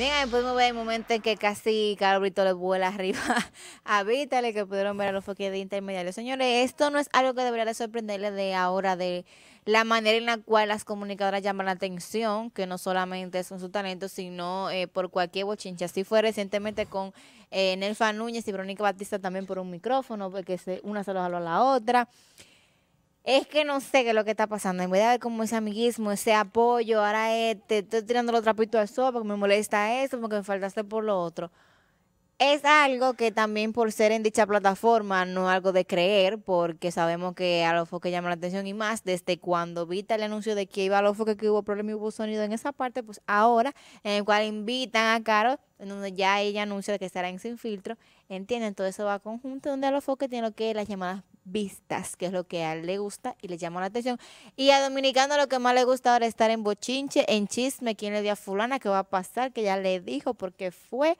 Bien, ahí pudimos ver el momento en que casi cada Brito le vuela arriba a Vítale, que pudieron ver a los foques de intermediarios. Señores, esto no es algo que debería de sorprenderles de ahora, de la manera en la cual las comunicadoras llaman la atención, que no solamente son su talento, sino eh, por cualquier bochincha. Así fue recientemente con eh, Nelfa Núñez y Verónica Batista también por un micrófono, porque se, una se los habló a la otra es que no sé qué es lo que está pasando. En vez de ver como ese amiguismo, ese apoyo, ahora este, estoy tirando los trapitos al sol porque me molesta eso, porque me faltaste por lo otro. Es algo que también por ser en dicha plataforma no algo de creer, porque sabemos que a los foques llama la atención y más desde cuando Vita el anuncio de que iba a los foques que hubo problemas y hubo sonido en esa parte, pues ahora, en el cual invitan a Caro, en donde ya ella anuncia que estará en Sin Filtro, entienden, todo eso va conjunto, donde a los foques tienen lo que es las llamadas vistas, que es lo que a él le gusta y le llama la atención. Y a Dominicano lo que más le gusta ahora es estar en bochinche, en chisme, quién le dio a fulana, qué va a pasar, que ya le dijo, porque fue,